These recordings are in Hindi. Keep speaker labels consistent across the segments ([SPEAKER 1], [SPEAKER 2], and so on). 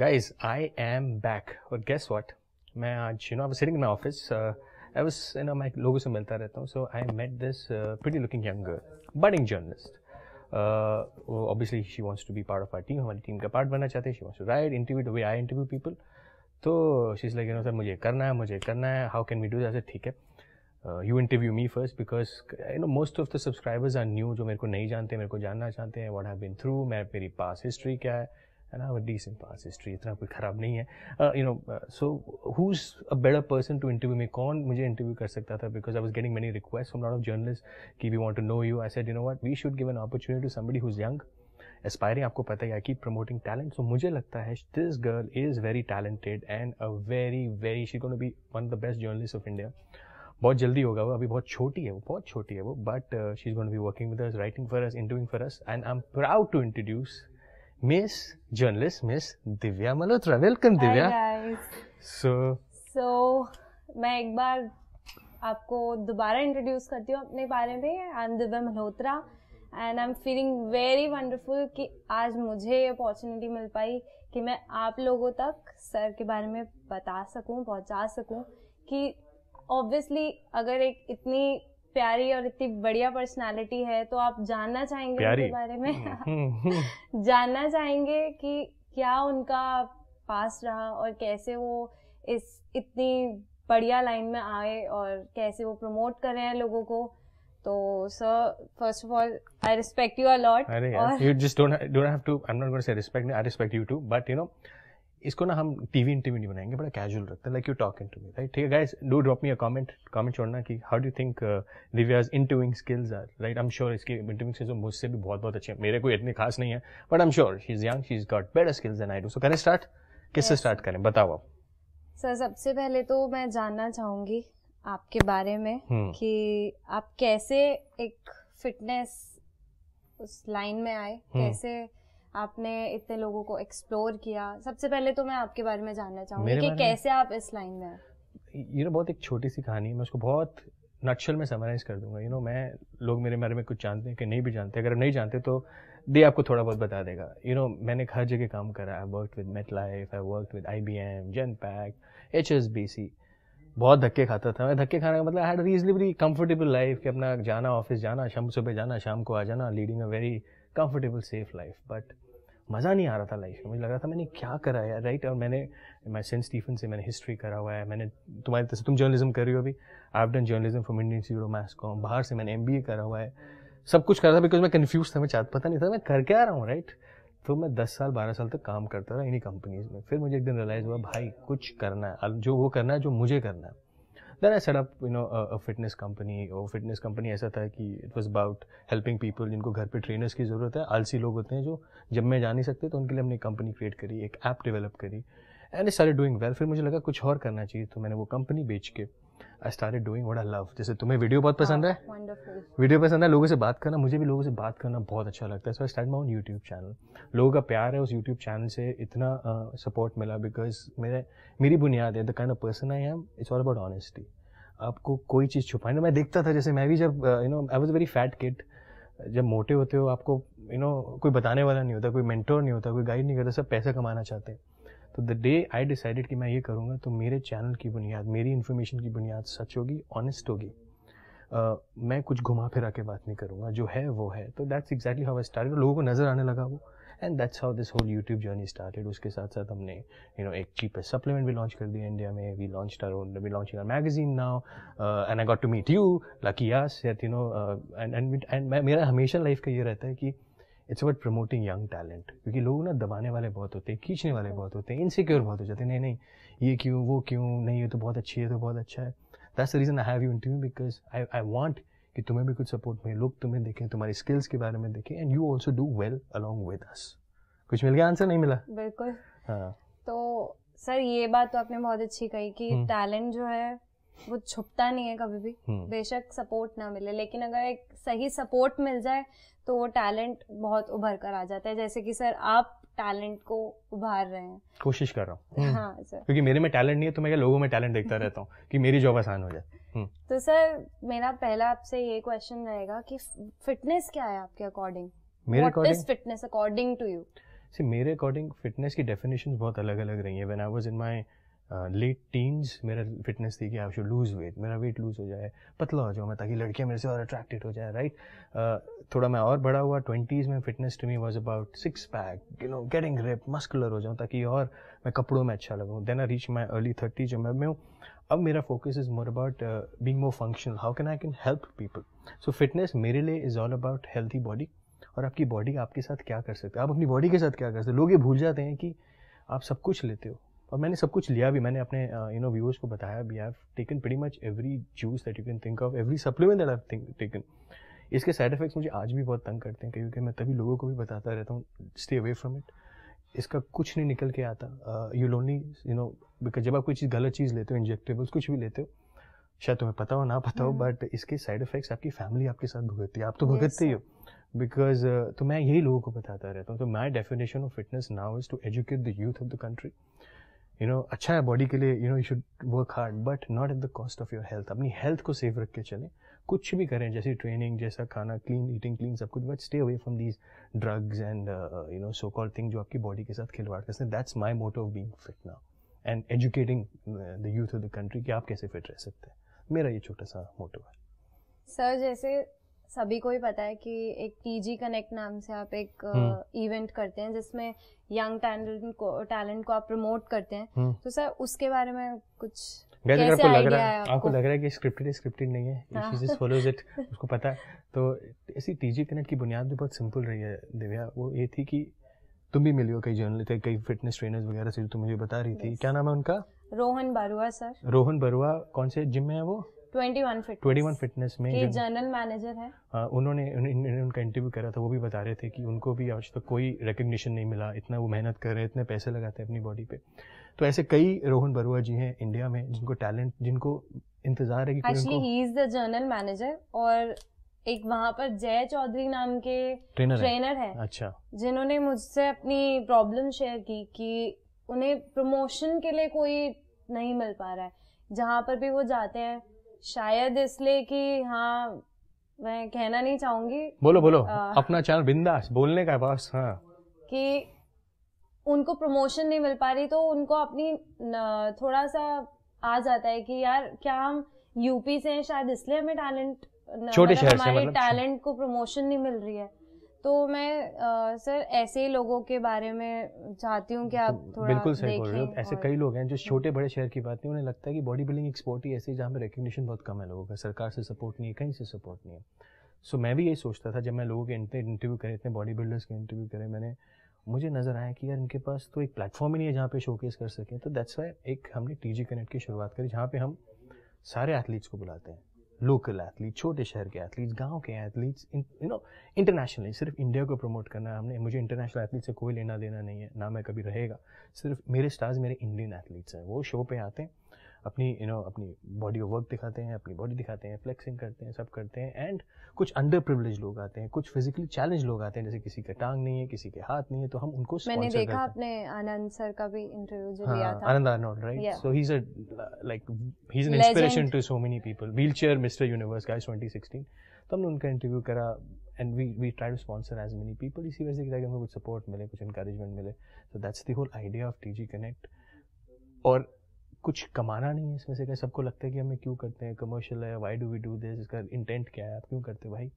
[SPEAKER 1] गाइज आई एम बैक और गेस वॉट मैं आज you know I sitting my office I was you know मैं लोगों से मिलता रहता हूँ so I met this pretty looking young budding journalist obviously she wants to be part of our team हमारी टीम का पार्ट बनना चाहते हैं she wants to write interview to way I interview people तो she is like you know sir मुझे करना है मुझे करना है how can we do that ठीक है you interview me first because you know most of the subscribers are new जो मेरे को नहीं जानते मेरे को जानना चाहते हैं वट हैव बिन थ्रू मैं मेरी पास हिस्ट्री क्या है है ना डिसेंट पास हिस्ट्री इतना कोई ख़राब नहीं है you know so who is a better person to interview में कौन मुझे इंटरव्यू कर सकता था because I was getting many request from lot of journalist की we want to know you I said you know what we should give an opportunity to somebody who's young aspiring आपको पता ही कि प्रमोटिंग टैलेंट सो मुझे लगता है this girl is very talented and a very very she gonna be one the best journalist of India बहुत जल्दी होगा वो अभी बहुत छोटी है वो बहुत छोटी है वो but she is gonna be working with us writing for us interviewing for us and I am proud to introduce Miss Journalist Miss Divya Malhotra. Welcome Hi guys. So
[SPEAKER 2] so मैं एक बार आपको दोबारा इंट्रोड्यूस करती हूँ अपने बारे में I am Divya Malhotra and I am feeling very wonderful कि आज मुझे ये अपॉर्चुनिटी मिल पाई कि मैं आप लोगों तक सर के बारे में बता सकूँ पहुँचा सकूँ कि ऑब्वियसली अगर एक इतनी प्यारी और इतनी बढ़िया पर्सनालिटी है तो आप जानना चाहेंगे उनके बारे में हम्म। जानना चाहेंगे कि क्या उनका पास रहा और कैसे वो इस इतनी बढ़िया लाइन में आए और कैसे वो प्रमोट कर रहे हैं लोगों को तो sir first of all I respect you a lot you just
[SPEAKER 1] don't don't have to I am not going to say respect I respect you too but you know इसको ना हम टीवी इंटरव्यू नहीं बनाएंगे बड़ा कैजुअल रखते हैं like you talk to me right ठीक है guys do drop me a comment comment छोड़ना कि how do think Divya's interviewing skills are right I am sure इसकी इंटरव्यूइंग स्किल्स मुझसे भी बहुत बहुत अच्छे हैं मेरे कोई इतने खास नहीं है but I am sure she is young she is got better skills than I do so करें स्टार्ट किससे स्टार्ट करें बताओ आप
[SPEAKER 2] सर सबसे पहले तो मैं जानना चाहूंगी आपके बारे में hmm. कि आप कैसे एक फिटनेस उस लाइन में आए hmm. कैसे आपने इतने लोगों को एक्सप्लोर किया सबसे पहले तो मैं आपके बारे में जानना चाहूँगी कि कैसे आप इस लाइन में
[SPEAKER 1] ये ना तो बहुत एक छोटी सी कहानी है मैं उसको बहुत नक्शल में समराइज़ कर दूंगा यू you नो know, मैं लोग मेरे बारे में कुछ जानते हैं कि नहीं भी जानते अगर नहीं जानते तो दे आपको थोड़ा बहुत बता देगा यू you नो know, मैंने हर जगह काम करा I work with MetLife I work with I B M Genpact H S B C बहुत धक्के खाता था मैं धक्के खाने का मतलब I had reasonably comfortable life कि अपना जाना ऑफिस जाना शाम सुबह जाना शाम को आ जाना leading a very comfortable safe life but मज़ा नहीं आ रहा था लाइफ में मुझे लग रहा था मैंने क्या करा है राइट और मैंने मैं सेंट स्टीफन से मैंने हिस्ट्री करा हुआ है मैंने तुम्हारी तरह से तुम जर्नलिज्म कर रही हो अभी I done journalism from Indian institute of mass comm बाहर से मैंने एम करा हुआ है सब कुछ करा था बिकॉज मैं कन्फ्यूज था मैं चाहता पता नहीं था मैं करके आ रहा हूँ राइट तो मैं दस साल बारह साल तक काम करता रहा इन्हीं कंपनीज में फिर मुझे एक दिन रियलाइज़ हुआ भाई कुछ करना है जो वो करना है जो मुझे करना है then I set up you know fitness company और फिटनेस कंपनी ऐसा था कि it was about helping people जिनको घर पे ट्रेनर्स की ज़रूरत है आलसी लोग होते हैं जो जब मैं जा नहीं सकते तो उनके लिए हमने कंपनी क्रिएट करी एक ऐप डेवलप करी and I start doing well फिर मुझे लगा कुछ और करना चाहिए तो मैंने वो कंपनी बेच के I started doing what I love जैसे तुम्हें वीडियो बहुत पसंद है वीडियो oh, पसंद है लोगों से बात करना मुझे भी लोगों से बात करना बहुत अच्छा लगता है so I start my own YouTube channel लोगों का प्यार है उस यूट्यूब चैनल से इतना सपोर्ट मिला बिकॉज मेरे मेरी बुनियाद है the kind of person I am it's all about honesty आपको कोई चीज़ छुपाई ना मैं देखता था जैसे मैं भी जब you know I was very fat kid जब मोटे होते हो आपको यू you नो know, कोई बताने वाला नहीं होता कोई मेंटोर नहीं होता कोई गाइड नहीं करता सब पैसा कमाना चाहते हैं तो द डे आई डिसाइडेड कि मैं ये करूँगा तो मेरे चैनल की बुनियाद मेरी इन्फॉर्मेशन की बुनियाद सच होगी ऑनेस्ट होगी uh, मैं कुछ घुमा फिरा के बात नहीं करूँगा जो है वो है तो that's exactly how I started लोगों को नज़र आने लगा वो and that's how this whole YouTube journey started उसके साथ साथ हमने यू नो एक चीप सप्लीमेंट भी लॉन्च कर दिया इंडिया में we launch our own we launch our magazine now and I got to meet you lucky you know and and मेरा हमेशा लाइफ का ये रहता है कि it's about promoting young talent क्योंकि लोग ना दबाने वाले बहुत होते हैं खींचने वाले बहुत होते हैं इनसिक्योर बहुत हो जाते हैं नहीं नहीं ये क्यों वो क्यों नहीं ये तो बहुत अच्छी है तो बहुत अच्छा है that's the reason I have you interview because I I want कि तुम्हें भी कुछ सपोर्ट मिले लोग तुम्हें देखें तुम्हारी स्किल्स के बारे में देखें and you also do well along with us कुछ मिल गया आंसर नहीं मिला
[SPEAKER 2] बिल्कुल हाँ तो सर ये बात तो आपने बहुत अच्छी कही कि टैलेंट हम्म। जो है वो छुपता नहीं है कभी भी हम्म। बेशक सपोर्ट ना मिले लेकिन अगर एक सही सपोर्ट मिल जाए तो वो टैलेंट बहुत उभर कर आ जाता है जैसे कि सर आप टैलेंट को उभार रहे हैं
[SPEAKER 1] कोशिश कर रहा हूँ हम्म। हाँ क्योंकि मेरे में टैलेंट नहीं है तो मैं क्या लोगों में टैलेंट देखता रहता हूँ कि मेरी जॉब आसान हो जाए हम्म।
[SPEAKER 2] तो सर मेरा पहला आपसे ये क्वेश्चन रहेगा कि फिटनेस क्या है आपके अकॉर्डिंग मेरे according fitness according to you
[SPEAKER 1] मेरे अकॉर्डिंग फिटनेस की डेफिनेशन बहुत अलग अलग रही है when I was in my late uh, teens मेरा फिटनेस थी कि आई शुड लूज़ वेट मेरा वेट लूज़ हो जाए पतला हो जाऊँ मैं ताकि लड़कियाँ मेरे से और अट्रैक्टेड हो जाए राइट uh, थोड़ा मैं और बड़ा हुआ ट्वेंटीज़ में fitness to me was about six pack you know getting rip muscular हो जाऊँ ताकि और मैं कपड़ों में अच्छा लगूँ then I reach my early thirty जो मैं हूँ अब मेरा focus is more about being more functional how can I can help people so fitness मेरे लिए is all about healthy body और आपकी बॉडी आपके साथ क्या कर सकते हैं आप अपनी बॉडी के साथ क्या कर सकते हैं लोग ये भूल जाते हैं कि आप सब कुछ लेते हो और मैंने सब कुछ लिया भी मैंने अपने यू नो व्यूअर्स को बताया भी I have taken very much every juice that you can think of every supplement that I taken इसके साइड इफेक्ट्स मुझे आज भी बहुत तंग करते हैं क्योंकि मैं तभी लोगों को भी बताता रहता हूँ स्टे अवे फ्रॉम इट इसका कुछ नहीं निकल के आता you lonely you know because जब आप कोई चीज़ गलत चीज़ लेते हो इंजेक्टेबल्स कुछ भी लेते हो शायद तुम्हें पता हो ना पता हो बट हम्म। इसके साइड इफेक्ट्स आपकी फैमिली आपके साथ भुगतती है आप तो भुगतते ही हो बिकॉज तो मैं यही लोगों को बताता रहता हूँ तो my definition of fitness now is to educate the youth of the country you know अच्छा है बॉडी के लिए you know you should work hard but not at the cost of your health अपनी हेल्थ को सेफ रख के चलें कुछ भी करें जैसे ट्रेनिंग जैसा खाना क्लीन ईटिंग क्लीन सब कुछ but stay away from these drugs and you know so call thing जो आपकी बॉडी के साथ खिलवाड़ करते हैं that's my motto of being fit ना and educating the youth of the country कि आप कैसे फिट रह सकते हैं मेरा ये छोटा सा मोटो है
[SPEAKER 2] सर जैसे सभी को ही पता है कि एक टीजी कनेक्ट नाम से आप एक इवेंट हम्म। करते हैं जिसमें यंग टैलेंट को टैलेंट को आप प्रमोट करते हैं हम्म। तो सर उसके बारे में कुछ कैसे आपको लग रहा है आपको? लग
[SPEAKER 1] रहा है कि स्क्रिप्टेड स्क्रिप्टेड नहीं है शी जस्ट फॉलोज इट उसको पता है तो ऐसी टीजी कनेक्ट की बुनियाद भी बहुत सिंपल रही है दिव्या वो ये थी कि तुम भी मिली हो कई जर्नलिस्ट कई फिटनेस ट्रेनर्स वगैरह से जो तुम मुझे बता रही थी क्या नाम है उनका
[SPEAKER 2] रोहन बरुआ सर रोहन
[SPEAKER 1] बरुआ कौन से जिम में है वो
[SPEAKER 2] 21
[SPEAKER 1] फिटनेस में
[SPEAKER 2] जनरल मैनेजर है
[SPEAKER 1] आ, उन्होंने उनका इंटरव्यू करा था वो भी बता रहे थे कि उनको भी आज तक तो कोई रिकग्निशन नहीं मिला इतना वो मेहनत कर रहे हैं इतने पैसे लगाते हैं अपनी बॉडी पे तो ऐसे कई रोहन बरुआ जी हैं इंडिया में जिनको टैलेंट जिनको इंतजार है कि actually he
[SPEAKER 2] is the manager और एक वहां पर जय चौधरी नाम के ट्रेनर, ट्रेनर है, है अच्छा जिन्होंने मुझसे अपनी प्रॉब्लम शेयर की कि उन्हें प्रमोशन के लिए कोई नहीं मिल पा रहा है जहाँ पर भी वो जाते हैं शायद इसलिए कि हाँ मैं कहना नहीं चाहूंगी बोलो बोलो आ, अपना
[SPEAKER 1] चैनल बिंदास बोलने का बस हाँ
[SPEAKER 2] कि उनको प्रमोशन नहीं मिल पा रही तो उनको अपनी थोड़ा सा आ जाता है कि यार क्या हम यूपी से हैं शायद इसलिए हमें टैलेंट छोटे मतलब शहर से मतलब टैलेंट को प्रमोशन नहीं मिल रही है तो मैं आ, सर ऐसे लोगों के बारे में चाहती हूँ कि आप थोड़ा बिल्कुल सही बोल रहे हो ऐसे कई
[SPEAKER 1] लोग हैं जो हम्म। छोटे बड़े शहर की बात नहीं उन्हें लगता है कि बॉडी बिल्डिंग एक स्पोर्ट ही ऐसी जहाँ पर रिकग्निशन बहुत कम है लोगों का सरकार से सपोर्ट नहीं है कहीं से सपोर्ट नहीं है सो मैं भी यही सोचता था जब मैं लोगों के इंटरव्यू करे इतने बॉडी बिल्डर्स के इंटरव्यू करे मैंने मुझे नज़र आया कि यार इनके पास तो एक प्लेटफॉर्म ही नहीं है जहाँ पे शोकेस कर सकें तो दैट्स वाई एक हमने टी कनेक्ट की शुरुआत करी जहाँ पे हम सारे एथलीट्स को बुलाते हैं लोकल एथलीट छोटे शहर के एथलीट्स गांव के एथलीट्स यू नो इंटरनेशनली सिर्फ इंडिया को प्रमोट करना है हमने मुझे इंटरनेशनल एथलीट से कोई लेना देना नहीं है ना मैं कभी रहेगा सिर्फ मेरे स्टार्स मेरे इंडियन एथलीट्स हैं वो शो पे आते हैं अपनी यू नो अपनी बॉडी ऑफ वर्क दिखाते हैं अपनी बॉडी दिखाते हैं फ्लेक्सिंग करते हैं सब करते हैं एंड कुछ अंडर प्रिवलेज लोग आते हैं कुछ फिजिकली चैलेंज लोग आते हैं जैसे किसी का टांग नहीं है किसी के हाथ नहीं है तो हम उनको मैंने देखा
[SPEAKER 2] आपने आनंद सर का भी इंटरव्यू जो हाँ, लिया था Anand Anand right so
[SPEAKER 1] he is a like he is an inspiration to so many people wheelchair mister universe guys 2016 तो हमने उनका इंटरव्यू करा and we we try to sponsor as many people इसी वजह से ताकि हमें कुछ सपोर्ट मिले कुछ इंकरेजमेंट मिले so that's the whole idea of TG connect और कुछ कमाना नहीं है इसमें से सबको लगता है कि हमें क्यों करते हैं कमर्शियल है why do we do this इसका इंटेंट क्या है आप क्यों करते हो भाई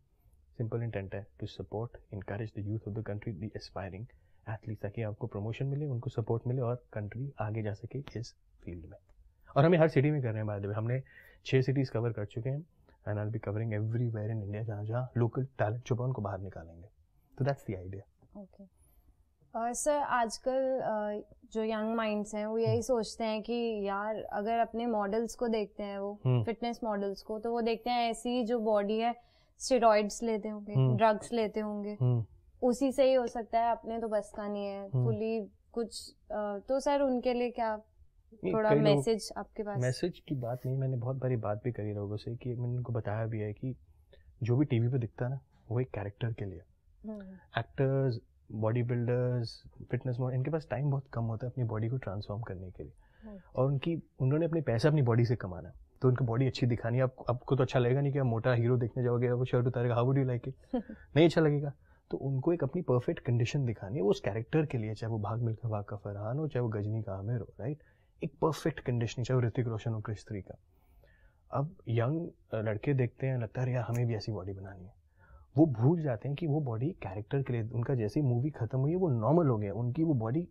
[SPEAKER 1] सिंपल इंटेंट है to support encourage the youth of the country the aspiring athlete ताकि आपको प्रमोशन मिले उनको सपोर्ट मिले और कंट्री आगे जा सके इस फील्ड में और हमें हर सिटी में कर रहे हैं बाय द वे हमने छः सिटीज़ कवर कर चुके हैं and I be covering everywhere in India जहाँ जहाँ लोकल टैलेंट छुपा उनको बाहर निकालेंगे तो that's the idea
[SPEAKER 2] okay sir आजकल जो यंग माइंड्स हैं वो यही हम्म। सोचते हैं कि यार अगर अपने मॉडल्स को देखते हैं वो फिटनेस हम्म। मॉडल्स को तो वो देखते हैं ऐसी जो बॉडी है स्टेरॉइड्स लेते होंगे ड्रग्स हम्म। लेते होंगे उसी से ही हो सकता है अपने तो बस का नहीं है फुली कुछ तो सर उनके लिए क्या थोड़ा मैसेज आपके पास मैसेज
[SPEAKER 1] की बात नहीं मैंने बहुत बड़ी बात भी करी लोगों से कि मैंने उनको बताया भी है कि जो भी टीवी पे दिखता है ना वो एक कैरेक्टर के लिए एक्टर्स बॉडी बिल्डर्स फिटनेस इनके पास टाइम बहुत कम होता है अपनी बॉडी को ट्रांसफॉर्म करने के लिए और उनकी उन्होंने अपने पैसा अपनी बॉडी से कमाना तो उनको बॉडी अच्छी दिखानी है आप, आपको तो अच्छा लगेगा नहीं कि आप मोटा हीरो देखने जाओगे वो शर्ट उतारेगा how would you like it नहीं अच्छा लगेगा तो उनको एक अपनी परफेक्ट कंडीशन दिखानी है उस कैरेक्टर के लिए चाहे वो भाग मिलकर भाग का फरहान हो चाहे वो गजनी का आमिर हो राइट एक परफेक्ट कंडीशन चाहे वो ऋतिक रोशन हो क्रिस्त्री का अब यंग लड़के देखते हैं लगता है यार हमें भी ऐसी बॉडी बनानी है वो भूल जाते हैं कि वो बॉडी कैरेक्टर के लिए उनका जैसे ही मूवी खत्म हुई है वो नॉर्मल हो गया उनकी वो बॉडी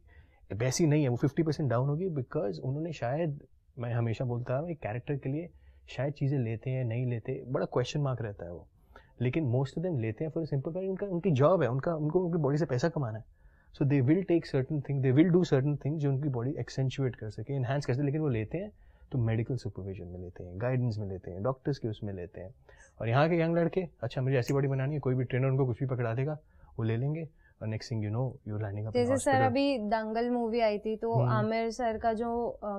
[SPEAKER 1] वैसी नहीं है वो फिफ्टी परसेंट डाउन होगी बिकॉज उन्होंने शायद मैं हमेशा बोलता हूँ एक कैरेक्टर के लिए शायद चीज़ें लेते हैं नहीं लेते बड़ा क्वेश्चन मार्क रहता है वो लेकिन मोस्ट ऑफ देम लेते हैं फॉर सिंपल कारण उनका उनकी जॉब है उनका उनको उनकी बॉडी से पैसा कमाना है so they will take certain thing they will do certain thing जो उनकी बॉडी एक्सेंचुएट कर सके इन्हांस कर सके लेकिन वो लेते हैं तो मेडिकल सुपरविजन में लेते हैं गाइडेंस में लेते हैं डॉक्टर्स के उसमें लेते हैं और यहाँ के यंग लड़के अच्छा मुझे ऐसी बॉडी बनानी है कोई भी ट्रेनर उनको कुछ भी पकड़ा देगा वो ले लेंगे और next thing you know you landing up जैसे सर अभी
[SPEAKER 2] दंगल मूवी आई थी तो हम्म। आमिर सर का जो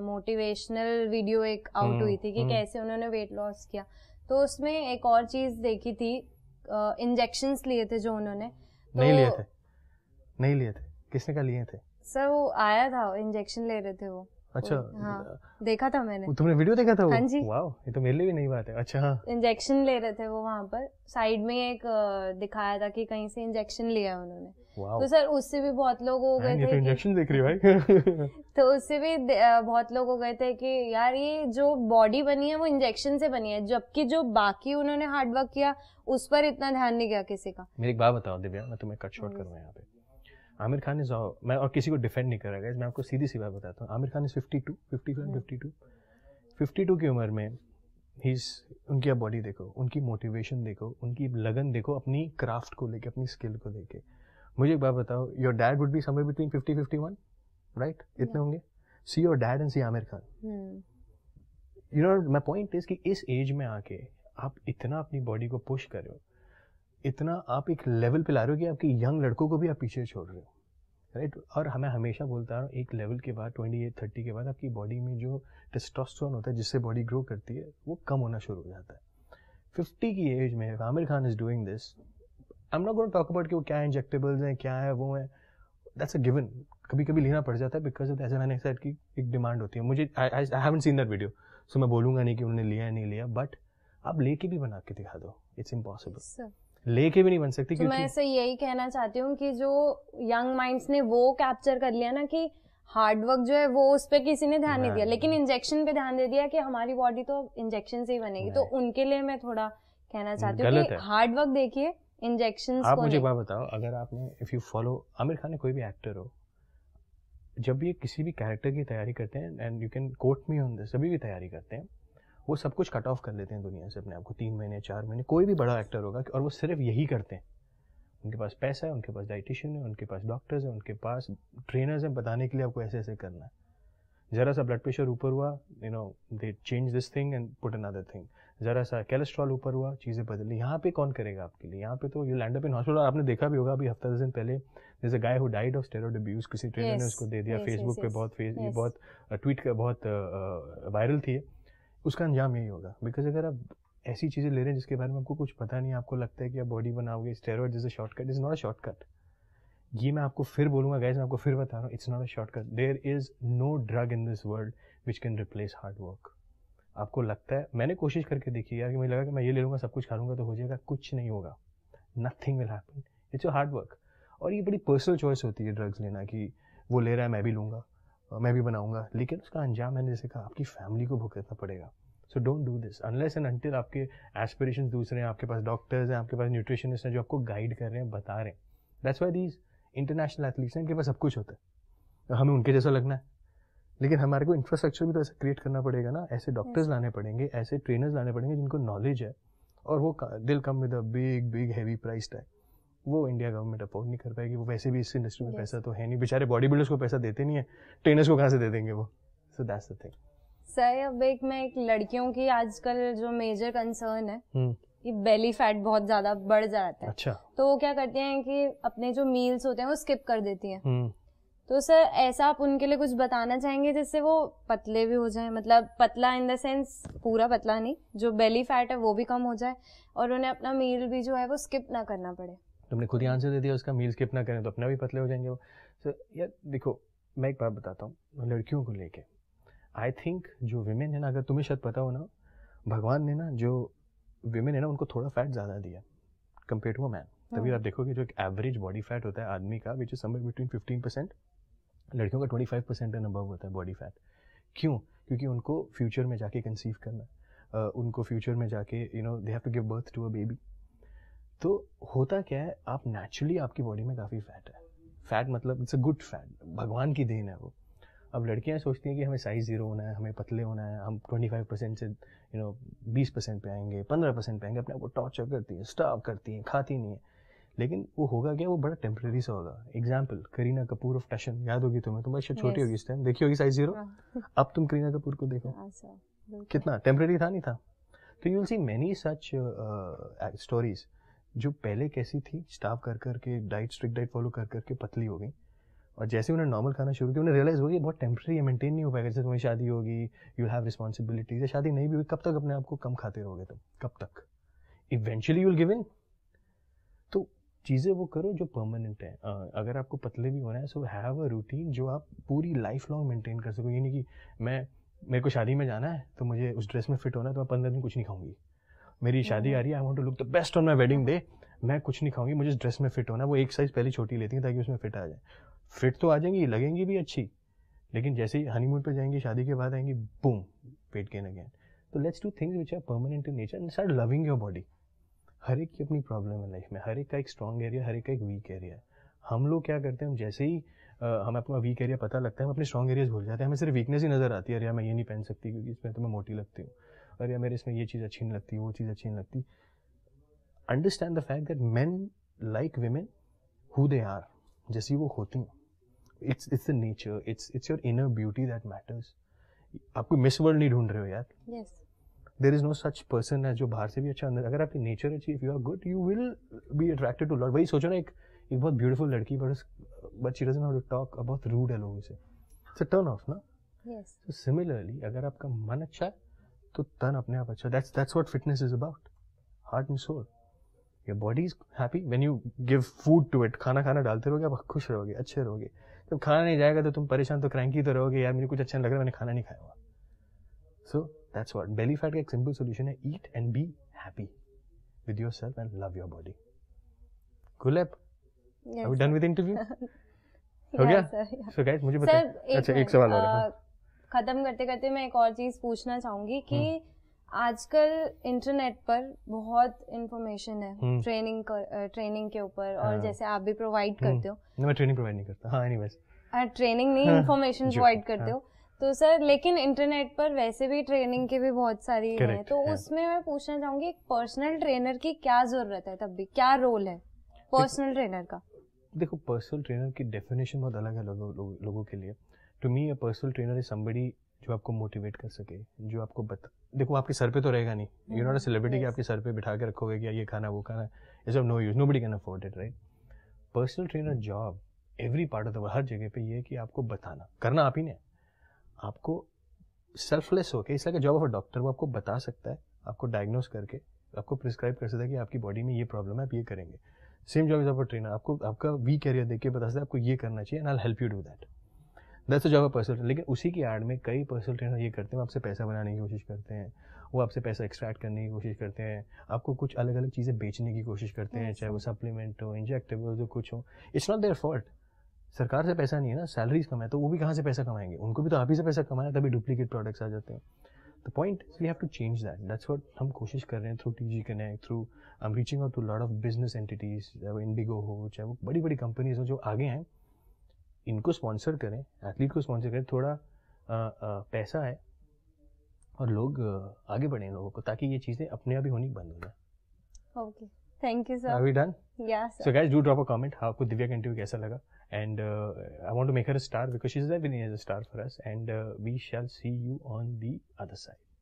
[SPEAKER 2] मोटिवेशनल वीडियो एक आउट हम्म, हुई थी कि हम्म। कैसे उन्होंने वेट लॉस किया तो उसमें एक और चीज देखी थी इंजेक्शन लिए थे जो उन्होंने
[SPEAKER 1] तो नहीं लिए थे नहीं लिए थे किसने का लिए थे
[SPEAKER 2] सर वो आया था इंजेक्शन ले रहे थे वो
[SPEAKER 1] अच्छा हाँ,
[SPEAKER 2] देखा था मैंने तुमने वीडियो देखा था वो हाँ जी
[SPEAKER 1] वाओ ये तो मेरे लिए भी नई बात है अच्छा हाँ
[SPEAKER 2] इंजेक्शन ले रहे थे वो वहाँ पर साइड में एक दिखाया था कि कहीं से इंजेक्शन लिया उन्होंने तो सर उससे भी बहुत लोग हो गए थे तो
[SPEAKER 1] इंजेक्शन देख रही
[SPEAKER 2] भाई तो उससे भी बहुत लोग हो गए थे कि यार ये जो बॉडी बनी है वो इंजेक्शन से बनी है जबकि जो बाकी उन्होंने हार्डवर्क किया उस पर इतना ध्यान नहीं गया किसी का
[SPEAKER 1] मेरी एक बात बताओ दिव्या मैं तुम्हें कट शॉर्ट करूँ यहाँ पे आमिर खान इज मैं और किसी को डिफेंड नहीं कर रहा मैं आपको सीधी सी बात बताता हूँ Aamir Khan is fifty two fifty fifty two fifty two की उम्र में ही उनकी आप बॉडी देखो उनकी मोटिवेशन देखो उनकी लगन देखो अपनी क्राफ्ट को लेके अपनी स्किल को लेके मुझे एक बात बताओ your dad would be somewhere between fifty fifty one right इतने होंगे see your dad and see Aamir Khan you know my point is कि इस एज में आके आप इतना अपनी बॉडी को पुश करो इतना आप एक लेवल पे ला रहे हो कि आपके यंग लड़कों को भी आप पीछे छोड़ रहे हो राइट और हमें हमेशा बोलता रहा एक लेवल के बाद ट्वेंटी एट थर्टी के बाद आपकी बॉडी में जो टेस्टोस्टेरोन होता है जिससे बॉडी ग्रो करती है वो कम होना शुरू हो जाता है फिफ्टी की एज में Aamir Khan is doing this I am not going talk about कि वो क्या इंजेक्टेबल्स हैं क्या है वो है दैट्स अ गिवन कभी कभी लेना पड़ जाता है बिकॉज ऑफ एजन साइड की एक डिमांड होती है मुझे I haven't seen that video सो मैं बोलूँगा नहीं कि उन्होंने लिया नहीं लिया बट आप लेके भी बना के दिखा दो इट्स इम्पॉसिबल लेके भी नहीं बन सकती तो क्योंकि मैं ऐसे
[SPEAKER 2] यही कहना चाहती हूँ कि जो यंग माइंड्स ने वो कैप्चर कर लिया ना कि हार्डवर्क जो है वो उस पर किसी ने ध्यान नहीं दिया लेकिन इंजेक्शन पे ध्यान दे दिया कि हमारी बॉडी तो इंजेक्शन से ही बनेगी तो उनके लिए मैं थोड़ा कहना hmm, चाहती हूँ हार्डवर्क देखिए इंजेक्शन आप मुझे बात
[SPEAKER 1] बताओ अगर आपने if you follow Aamir Khan कोई भी एक्टर हो जब ये किसी भी कैरेक्टर की तैयारी करते हैं and you can quote me on this सभी भी तैयारी करते हैं वो सब कुछ कट ऑफ कर लेते हैं दुनिया से अपने आप को तीन महीने चार महीने कोई भी बड़ा एक्टर होगा और वो सिर्फ यही करते हैं उनके पास पैसा है उनके पास डाइटिशियन है उनके पास डॉक्टर्स हैं उनके पास ट्रेनर्स हैं बताने के लिए आपको ऐसे ऐसे करना है ज़रा सा ब्लड प्रेशर ऊपर हुआ you know they change this thing and put another thing ज़रा सा कैलेस्ट्रॉल ऊपर हुआ चीज़ें बदली यहाँ पे कौन करेगा आपके लिए यहाँ पे तो you land up in hospital आपने देखा भी होगा अभी हफ्ता दस दिन पहले जैसे guy who died of steroid abuse किसी ट्रेनर yes. ने उसको दे दिया yes, फेसबुक yes, पे बहुत फेस yes. बहुत ट्वीट का बहुत वायरल थी उसका अंजाम यही होगा बिकॉज अगर आप ऐसी चीज़ें ले रहे हैं जिसके बारे में आपको कुछ पता नहीं आपको लगता है कि आप बॉडी बनाओगे steroid is a shortcut is not a shortcut ये मैं आपको फिर बोलूँगा गैस मैं आपको फिर बता रहा हूँ it's not a shortcut there is no drug in this world which can replace hard work आपको लगता है मैंने कोशिश करके देखी यार कि मुझे लगा कि मैं ये ले लूँगा सब कुछ खा लूँगा तो हो जाएगा कुछ नहीं होगा nothing will happen it's a hard work और ये बड़ी पर्सनल चॉइस होती है ड्रग्स लेना कि वो ले रहा है मैं भी लूँगा मैं भी बनाऊंगा लेकिन उसका अंजाम मैंने जैसे कहा आपकी फैमिली को भुगतना पड़ेगा so don't do this unless and until आपके एस्पिरेशन दूसरे हैं आपके पास डॉक्टर्स हैं आपके पास न्यूट्रिशनिस्ट हैं जो आपको गाइड कर रहे हैं बता रहे हैं that's why these international athletes हैं इनके पास सब कुछ होता है तो हमें उनके जैसा लगना है लेकिन हमारे को इंफ्रास्ट्रक्चर भी तो ऐसा क्रिएट करना पड़ेगा ना ऐसे डॉक्टर्स लाने पड़ेंगे ऐसे ट्रेनर्स लाने पड़ेंगे जिनको नॉलेज है और वो they'll come with a big big heavy price tag वो इंडिया गवर्नमेंट अफोर्ड नहीं कर पाएगी वो वैसे भी इस इंडस्ट्री में yes. पैसा तो है नहीं बेचारे बॉडी बिल्डर्स को पैसा देते नहीं है ट्रेनर्स को कहाँ से दे देंगे वो so that's the thing
[SPEAKER 2] sir अब एक मैं एक लड़कियों की आजकल जो मेजर कंसर्न है हुँ. हम्म। कि बेली फैट बहुत ज्यादा बढ़ जाता है अच्छा तो वो क्या करती हैं कि अपने जो मील्स होते हैं वो स्किप कर देती हैं हम्म। तो सर ऐसा आप उनके लिए कुछ बताना चाहेंगे जिससे वो पतले भी हो जाए मतलब पतला इन द सेंस पूरा पतला नहीं जो बेली फैट है वो भी कम हो जाए और उन्हें अपना मील भी जो है वो स्किप ना करना पड़े
[SPEAKER 1] तुमने खुद ही आंसर दे दिया उसका मील स्किप ना करें तो अपना भी पतले हो जाएंगे वो सो यार देखो मैं एक बात बताता हूँ लड़कियों को लेके आई थिंक जो वेमेन है ना अगर तुम्हें शायद पता हो ना भगवान ने ना जो वेमेन है ना उनको थोड़ा फैट ज़्यादा दिया कम्पेयर टू अ मैन तभी आप देखोगे जो एक एवरेज बॉडी फैट होता है आदमी का which is somewhere between fifteen percent लड़कियों का twenty five percent and above होता है बॉडी फैट क्यों क्योंकि उनको फ्यूचर में जाके कंसीव करना uh, उनको फ्यूचर में जाके you know they have to give birth to a baby तो होता क्या है आप नेचुरली आपकी बॉडी में काफ़ी फैट है फैट मतलब इट्स अ गुड फैट भगवान की देन है वो अब लड़कियां सोचती हैं कि हमें साइज़ ज़ीरो होना है हमें पतले होना है हम 25 परसेंट से यू नो 20 परसेंट पे आएंगे 15 परसेंट पे आएंगे अपने आप को टॉर्चर करती हैं स्टाफ करती हैं खाती नहीं है लेकिन वो होगा क्या वो बड़ा टेम्प्रेरी सा होगा एग्जाम्पल करीना कपूर ऑफ टशन याद होगी तुम्हें तुम्हारी शायद छोटी होगी इस टाइम देखी होगी साइज हाँ। जीरो अब तुम करीना कपूर को देखो हाँ, कितना टेम्प्रेरी था नहीं था तो you will see many such stories जो पहले कैसी थी स्टाफ कर कर के डाइट स्ट्रिक्ट डाइट फॉलो कर करके पतली हो गई और जैसे उन्हें नॉर्मल खाना शुरू किया उन्हें रियलाइज हो गया बहुत टेम्प्रेरी है मेंटेन नहीं हो पाएगा जैसे तुम्हें शादी होगी यू हैव रिस्पॉन्सिबिलिटीज या शादी नहीं भी हुई कब तक अपने आप को कम खाते रहोगे तुम कब तक इवेंचुअली यूल इन तो चीज़ें वो करो जो परमानेंट है अगर आपको पतले भी होना है सो हैव अ रूटीन जो आप पूरी लाइफ लॉन्ग मेंटेन कर सको ये नहीं कि मैं मेरे को शादी में जाना है तो मुझे उस ड्रेस में फिट होना है तो मैं पंद्रह दिन कुछ नहीं खाऊंगी मेरी शादी हम्म। आ रही है I want to look the best on my wedding day मैं कुछ नहीं खाऊंगी मुझे ड्रेस में फिट होना वो एक साइज़ पहले छोटी लेती हैं ताकि उसमें फिट आ जाए फिट तो आ जाएंगी लगेंगी भी अच्छी लेकिन जैसे ही हनीमून पर जाएंगी शादी के बाद आएंगी बूम पेट गेन अगेन तो let's do things which are permanent in nature and start loving your body हर एक की अपनी प्रॉब्लम है लाइफ में हर एक का एक स्ट्रॉन्ग एरिया हर एक का एक वीक एरिया हम लोग क्या करते हैं हम जैसे ही हमें अपना वीक एरिया पता लगता है हम अपने स्ट्रॉन्ग एरियाज भूल जाते हैं हमें सिर्फ वीकनेस ही नज़र आती है अरे मैं ये नहीं पहन सकती क्योंकि इसमें तो मैं मोटी लगती हूँ अरे यार मेरे इसमें ये चीज़ अच्छी नहीं लगती वो चीज़ अच्छी नहीं लगती understand the fact that man like women who they are जैसी वो होती हैं it's it's the nature it's it's your inner beauty that matters आप कोई मिस वर्ल्ड नहीं ढूंढ रहे हो यार there is no such person है जो बाहर से भी अच्छा अंदर अगर आपकी नेचर अच्छी if you are good you will be attracted to lot वही सोचो ना एक एक बहुत ब्यूटीफुल लड़की but but she doesn't how to talk about rude है लोगों से इट्स अ टर्न ऑफ ना सो सिमिलरली अगर आपका मन अच्छा है तो तन अपने आप अच्छा that's that's what fitness is about heart and soul your body is happy when you give food to it खाना खाना डालते रहोगे आप खुश रहोगे अच्छे रहोगे जब खाना नहीं जाएगा तो तुम परेशान तो क्रैंकी तो रहोगे यार मुझे कुछ अच्छा नहीं लग रहा मैंने खाना नहीं खाया हुआ so that's what belly fat का एक सिंपल सोल्यूशन है eat and be happy with yourself and love your body गुलेब डन विद इंटरव्यू
[SPEAKER 2] हो गया सो गाइस मुझे बता अच्छा एक सवाल और ख़त्म करते करते मैं एक और चीज़ पूछना चाहूंगी कि हम्म। आजकल इंटरनेट पर बहुत इंफॉर्मेशन है ट्रेनिंग हम्म। कर, ट्रेनिंग के ऊपर और हाँ। जैसे आप भी प्रोवाइड हम्म। करते हो
[SPEAKER 1] मैं ट्रेनिंग प्रोवाइड नहीं करता हाँ एनीवेज
[SPEAKER 2] ट्रेनिंग नहीं इंफॉर्मेशन हाँ। प्रोवाइड करते हाँ। हो तो सर लेकिन इंटरनेट पर वैसे भी ट्रेनिंग के भी बहुत सारी है तो उसमें मैं पूछना चाहूंगी एक पर्सनल ट्रेनर की क्या जरूरत है तब भी क्या रोल है पर्सनल ट्रेनर का
[SPEAKER 1] देखो पर्सनल ट्रेनर की डेफिनेशन बहुत अलग है लोगों लोगों के लिए to me a personal trainer is somebody जो आपको मोटिवेट कर सके जो आपको बता देखो आपके सर पे तो रहेगा नहीं यू नॉट अ सेलिब्रिटी कि आपके सर पे बिठा के रखोगे कि ये खाना वो खाना is of no use nobody can afford it right personal trainer job every part of the हर जगह पे ये है कि आपको बताना करना आप ही ने आपको सेल्फलेस होके इस तरह जॉब ऑफ अ डॉक्टर वो आपको बता सकता है आपको डायग्नोस करके आपको प्रिस्क्राइब कर सकता है कि आपकी बॉडी में ये प्रॉब्लम है आप ये करेंगे same job is of a trainer आपको आपका वी कैरियर देख के बता सकता है आपको ये करना चाहिए and I help you do that दस जॉब पर्सनल ट्रेनर लेकिन उसी की आड़ में कई पर्सनल ट्रेनर ये करते हैं आपसे पैसा बनाने की कोशिश करते हैं वो आपसे पैसा एक्सट्रैक्ट करने की कोशिश करते हैं आपको कुछ अलग अलग चीज़ें बेचने की कोशिश करते हैं चाहे वो सप्लीमेंट हो इंजेक्टेबल हो जो कुछ हो इट्स नॉट देयर फॉल्ट सरकार से पैसा नहीं है ना सैलरीज कम है तो वो भी कहाँ से पैसा कमाएंगे उनको भी तो आप ही से पैसा कमाना तभी डुप्लीकेट प्रोडक्ट्स आ जाते हैं the point we have to change that that's what हम कोशिश कर रहे हैं through T G connect through I am reaching out to lot of business entities चाहे वो इंडिगो हो चाहे वो बड़ी बड़ी कंपनीज हो जो आगे हैं इनको स्पॉन्सर करें एथलीट को स्पॉन्सर करें थोड़ा आ, आ, पैसा है और लोग आगे बढ़े लोगों को ताकि ये चीज़ें अपने आप ही होनी बंद हो
[SPEAKER 2] जाए okay thank you sir are we done या so
[SPEAKER 1] guys do drop a comment how could Divya का कैसा लगा and I want to make her a star because she is as a star for us and we shall see you on the other side